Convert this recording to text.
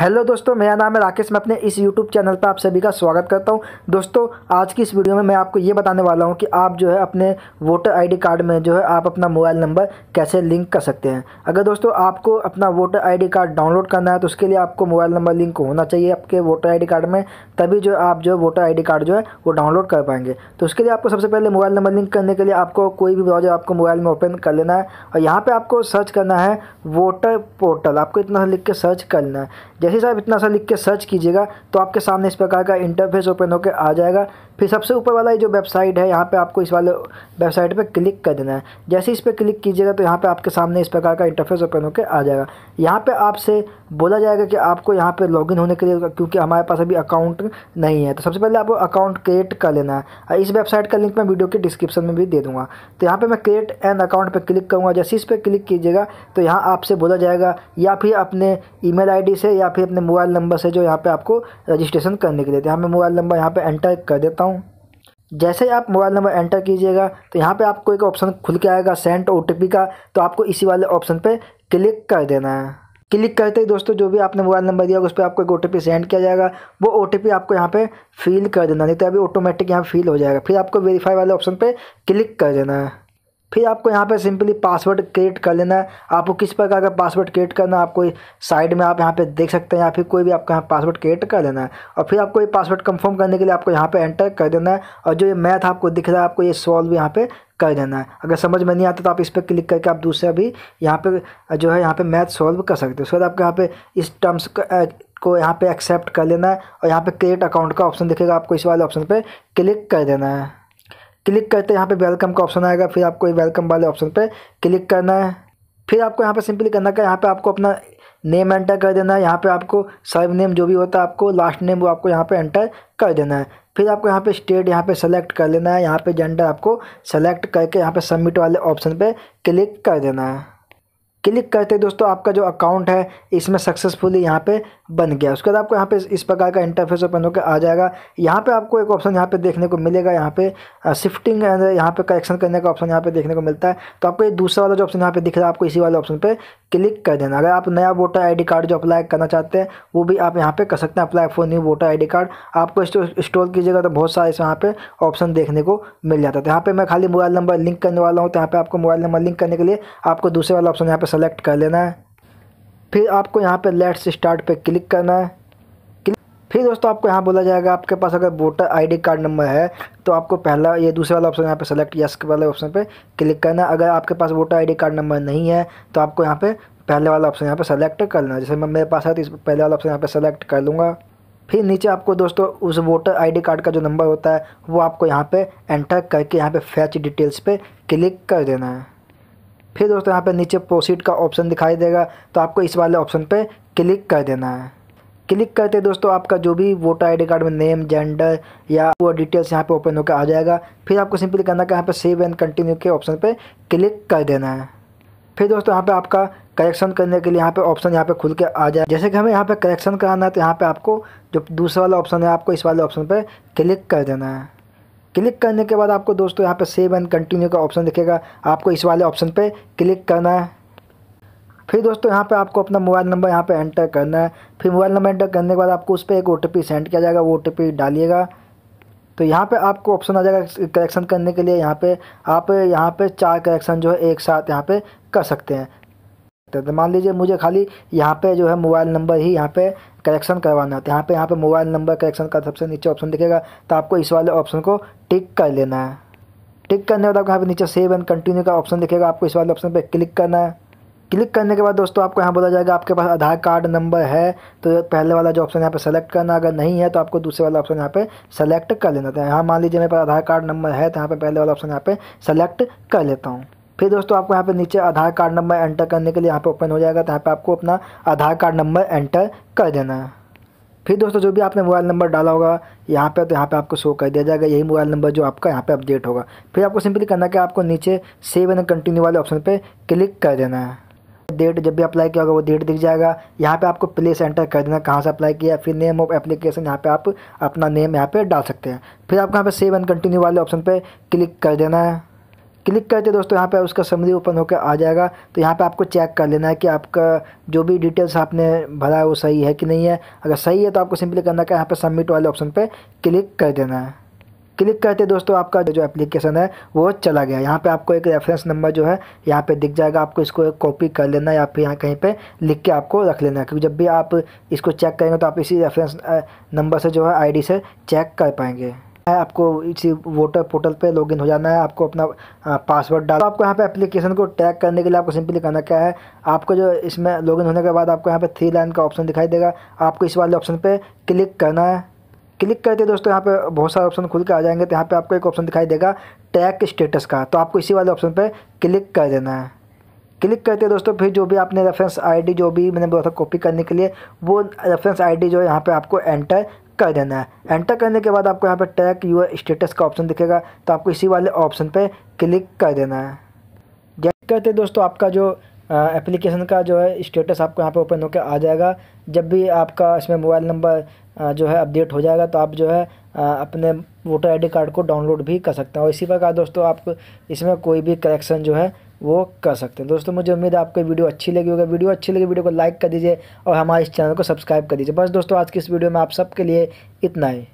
hello दोस्तों मेरा नाम है राकेश मैं अपने इस यूट्यूब चैनल पर आप सभी का स्वागत करता हूं दोस्तों आज की इस वीडियो में मैं आपको ये बताने वाला हूं कि आप जो है अपने वोटर आईडी कार्ड में जो है आप अपना मोबाइल नंबर कैसे लिंक कर सकते हैं अगर दोस्तों आपको अपना वोटर आईडी कार्ड डाउनलोड करना है तो उसके लिए आपको मोबाइल नंबर लिंक होना चाहिए आपके वोटर आई कार्ड में तभी जो आप जो वोटर आई कार्ड जो है वो डाउनलोड कर पाएंगे तो उसके लिए आपको सबसे पहले मोबाइल नंबर लिंक करने के लिए आपको कोई भी ब्राउजर आपको मोबाइल में ओपन कर लेना है और यहाँ पर आपको सर्च करना है वोटर पोर्टल आपको इतना लिख के सर्च करना है जैसे ही आप इतना सा लिख के सर्च कीजिएगा तो आपके सामने इस प्रकार का इंटरफेस ओपन होकर आ जाएगा फिर सबसे ऊपर वाला ये जो वेबसाइट है यहाँ पे आपको इस वाले वेबसाइट पे क्लिक कर देना है जैसे इस पर क्लिक कीजिएगा तो यहाँ पे आपके सामने इस प्रकार का इंटरफेस ओपन होकर आ जाएगा यहाँ पे आपसे बोला जाएगा कि आपको यहाँ पे लॉगिन होने के लिए क्योंकि हमारे पास अभी अकाउंट नहीं है तो सबसे पहले आपको अकाउंट क्रिएट कर लेना है इस वेबसाइट का लिंक मैं वीडियो के डिस्क्रिप्शन में भी दे दूँगा तो यहाँ पर मैं क्रिएट एन अकाउंट पर क्लिक करूँगा जैसे इस पर क्लिक कीजिएगा तो यहाँ आपसे बोला जाएगा या फिर अपने ईमेल आईडी से या आखिरी अपने मोबाइल नंबर से जो यहाँ पे आपको रजिस्ट्रेशन करने के लिए यहाँ मैं मोबाइल नंबर यहाँ पे एंटर कर देता हूँ जैसे ही आप मोबाइल नंबर एंटर कीजिएगा तो यहाँ पे आपको एक ऑप्शन खुल के आएगा सेंट ओ का तो आपको इसी वाले ऑप्शन पर क्लिक कर देना है क्लिक करते ही दोस्तों जो भी आपने मोबाइल नंबर दिया उस पर आपको एक ओ सेंड किया जाएगा वो ओ आपको यहाँ पे फिल कर देना नहीं तो अभी ऑटोमेटिक यहाँ फिल हो जाएगा फिर आपको वेरीफाई वाले ऑप्शन पर क्लिक कर देना है फिर आपको यहाँ पे सिंपली पासवर्ड क्रिएट कर लेना है आपको किस प्रकार का पासवर्ड क्रिएट करना है आप कोई साइड में आप यहाँ पे देख सकते हैं या फिर कोई भी आपका यहाँ पासवर्ड क्रिएट कर लेना है और फिर आपको ये पासवर्ड कंफर्म करने के लिए आपको यहाँ पे एंटर कर देना है और जो ये मैथ आपको दिख रहा है आपको ये सॉल्व यहाँ पर कर देना है अगर समझ में नहीं आता तो आप इस पर क्लिक करके आप दूसरा भी यहाँ पर जो है यहाँ पर मैथ सॉल्व कर सकते हो सर आपके यहाँ पर इस टर्म्स को यहाँ पर एक्सेप्ट कर लेना है और यहाँ पे क्रिएट अकाउंट का ऑप्शन दिखेगा आपको इस वाले ऑप्शन पर क्लिक कर देना है क्लिक करते यहाँ पे वेलकम का ऑप्शन आएगा फिर आपको वेलकम वाले ऑप्शन पे क्लिक करना है फिर आपको यहाँ पे सिंपली करना का यहाँ पे आपको अपना नेम एंटर कर देना है यहाँ पे आपको सर्व नेम जो भी होता है आपको लास्ट नेम वो आपको यहाँ पे एंटर कर देना है फिर आपको यहाँ पे स्टेट यहाँ पे सेलेक्ट कर लेना है यहाँ पे जेंडर आपको सेलेक्ट करके यहाँ पे सबमिट वाले ऑप्शन पे क्लिक कर देना है क्लिक करते दोस्तों आपका जो अकाउंट है इसमें सक्सेसफुली यहाँ पे बन गया उसके बाद आपको यहाँ पे इस प्रकार का इंटरफेस ओपन होकर आ जाएगा यहाँ पे आपको एक ऑप्शन यहाँ पे देखने को मिलेगा यहाँ पे शिफ्टिंग एंड यहाँ पे करेक्शन करने का ऑप्शन यहाँ पे देखने को मिलता है तो आपको ये दूसरा वाला जो ऑप्शन यहाँ पे दिख रहा है आपको इसी वाले ऑप्शन पे क्लिक कर देना अगर आप नया वोटर आई कार्ड जो अप्लाई करना चाहते हैं वो भी आप यहाँ पर कर सकते हैं apply for new voter I card आपको इंस्टॉल कीजिएगा तो बहुत सारे इस यहाँ ऑप्शन देखने को मिल जाता है तो यहाँ पर मैं खाली मोबाइल नंबर लिंक करने वाला हूँ तो यहाँ पर आपको मोबाइल नंबर लिंक करने के लिए आपको दूसरे वाला ऑप्शन यहाँ पर सेलेक्ट कर लेना है फिर आपको यहाँ पे लेट्स स्टार्ट पे क्लिक करना है फिर दोस्तों आपको यहाँ बोला जाएगा आपके पास अगर वोटर आईडी कार्ड नंबर है तो आपको पहला ये दूसरा वाला ऑप्शन यहाँ पे सेलेक्ट यस के वाले ऑप्शन पे क्लिक करना अगर आपके पास वोटर आईडी कार्ड नंबर नहीं है तो आपको यहाँ पे पहले वाला ऑप्शन यहाँ पे सेलेक्ट करना जैसे मैं मेरे पास है तो इस पहले वाला ऑप्शन यहाँ पर सेलेक्ट कर लूँगा फिर नीचे आपको दोस्तों उस वोटर आई कार्ड का जो नंबर होता है वो आपको यहाँ पर एंटर करके यहाँ पर फैच डिटेल्स पर क्लिक कर देना है फिर दोस्तों यहाँ पर नीचे प्रोसीड का ऑप्शन दिखाई देगा तो आपको इस वाले ऑप्शन पर क्लिक कर देना है क्लिक करते दोस्तों आपका जो भी वोटर आईडी कार्ड में नेम जेंडर या वो डिटेल्स यहाँ पे ओपन होकर आ जाएगा फिर आपको सिंपली करना है यहाँ पे सेव एंड कंटिन्यू के ऑप्शन पे क्लिक कर देना है फिर दोस्तों यहाँ पे आपका करेक्शन करने के लिए यहाँ पे ऑप्शन यहाँ पे खुल के आ जाए जैसे कि हमें यहाँ पे करेक्शन कराना है तो यहाँ पे आपको जो दूसरा वाला ऑप्शन है आपको इस वाले ऑप्शन पर क्लिक कर देना है क्लिक करने के बाद आपको दोस्तों यहाँ पर सेव एंड कंटिन्यू का ऑप्शन दिखेगा आपको इस वाले ऑप्शन पर क्लिक करना है फिर दोस्तों यहाँ पे आपको अपना मोबाइल नंबर यहाँ पे एंटर करना है फिर मोबाइल नंबर एंटर करने के बाद आपको उस पर एक ओ सेंड किया जाएगा वो ओ डालिएगा तो यहाँ पे आपको ऑप्शन आ जाएगा करेक्शन करने के लिए यहाँ पे आप यहाँ पे चार करेक्शन जो है एक साथ यहाँ पे कर सकते हैं सकते हैं तो मान लीजिए मुझे खाली यहाँ पे जो है मोबाइल नंबर ही यहाँ पे करेक्शन करवाना है तो यहाँ पे यहाँ पे मोबाइल नंबर करेक्शन का सबसे नीचे ऑप्शन दिखेगा तो आपको इस वाले ऑप्शन को टिक कर लेना है टिक करने के बाद आपको यहाँ पे नीचे सेव एंड कंटिन्यू का ऑप्शन दिखेगा आपको इस वाले ऑप्शन पर क्लिक करना है क्लिक करने के बाद दोस्तों आपको यहाँ बोला जाएगा आपके पास आधार कार्ड नंबर है तो पहले वाला जो ऑप्शन यहाँ पे सेलेक्ट करना अगर नहीं है तो आपको दूसरे वाला ऑप्शन यहाँ पे सेलेक्ट कर लेना था तो यहाँ मान लीजिए मेरे पास आधार कार्ड नंबर है तो यहाँ पे पहले वाला ऑप्शन यहाँ पे सेलेक्ट कर लेता हूँ फिर दोस्तों आपको यहाँ पे नीचे आधार कार्ड नंबर एंटर करने के लिए यहाँ पे ओपन हो जाएगा तो यहाँ पे आपको अपना आधार कार्ड नंबर एंटर कर देना है फिर दोस्तों जो भी आपने मोबाइल नंबर डाला होगा यहाँ पे तो यहाँ पे आपको शो कर दिया जाएगा यही मोबाइल नंबर जो आपका यहाँ पे अपडेट होगा फिर आपको सिंपली करना कि आपको नीचे सेव एंड कंटिन्यू वाले ऑप्शन पर क्लिक कर देना है डेट जब भी अप्लाई किया होगा वो डेट दिख जाएगा यहाँ पे आपको प्लेस एंटर कर देना कहाँ से अप्लाई किया फिर नेम ऑफ एप्लीकेशन यहाँ पे आप अपना नेम यहाँ पे डाल सकते हैं फिर आपको यहाँ पे सेव एंड कंटिन्यू वाले ऑप्शन पे क्लिक कर देना है क्लिक करते दोस्तों यहाँ पे उसका समरी ओपन होकर आ जाएगा तो यहाँ पे आपको चेक कर लेना है कि आपका जो भी डिटेल्स आपने भरा है वो सही है कि नहीं है अगर सही है तो आपको सिंपली करना है यहाँ पे सबमिट वाले ऑप्शन पे क्लिक कर देना है क्लिक करते दोस्तों आपका जो एप्लीकेशन है वो चला गया यहाँ पे आपको एक रेफरेंस नंबर जो है यहाँ पे दिख जाएगा आपको इसको कॉपी कर लेना या फिर यहाँ कहीं पे लिख के आपको रख लेना है क्योंकि जब भी आप इसको चेक करेंगे तो आप इसी रेफरेंस नंबर से जो है आईडी से चेक कर पाएंगे है आपको इसी वोटर पोर्टल पे लॉगिन हो जाना है आपको अपना पासवर्ड डाल तो आपको यहाँ पे एप्लीकेशन को टैग करने के लिए आपको सिंपली करना क्या है आपको जो इसमें लॉगिन होने के बाद आपको यहाँ पे थ्री लाइन का ऑप्शन दिखाई देगा आपको इस वाले ऑप्शन पे क्लिक करना है क्लिक करते दोस्तों यहाँ पे बहुत सारे ऑप्शन खुल के आ जाएंगे तो यहाँ पे आपको एक ऑप्शन दिखाई देगा टैग स्टेटस का तो आपको इसी वाले ऑप्शन पे क्लिक कर देना है क्लिक करते दोस्तों फिर जो भी आपने रेफरेंस आईडी जो भी मैंने बोला था कॉपी करने के लिए वो रेफरेंस आईडी जो है यहाँ पे आपको एंटर कर देना है एंटर करने के बाद आपको यहाँ पर टैग यूर स्टेटस का ऑप्शन दिखेगा तो आपको इसी वाले ऑप्शन पर क्लिक कर देना है जैसे करते दोस्तों आपका जो एप्लीकेशन का जो है स्टेटस आपको यहाँ पे ओपन होकर आ जाएगा जब भी आपका इसमें मोबाइल नंबर जो है अपडेट हो जाएगा तो आप जो है अपने वोटर आईडी कार्ड को डाउनलोड भी कर सकते हैं और इसी प्रकार दोस्तों आप इसमें कोई भी करेक्शन जो है वो कर सकते हैं दोस्तों मुझे उम्मीद है आपको वीडियो अच्छी लगी होगी वीडियो अच्छी लगी वीडियो को लाइक कर दीजिए और हमारे इस चैनल को सब्सक्राइब कर दीजिए बस दोस्तों आज की इस वीडियो में आप सबके लिए इतना ही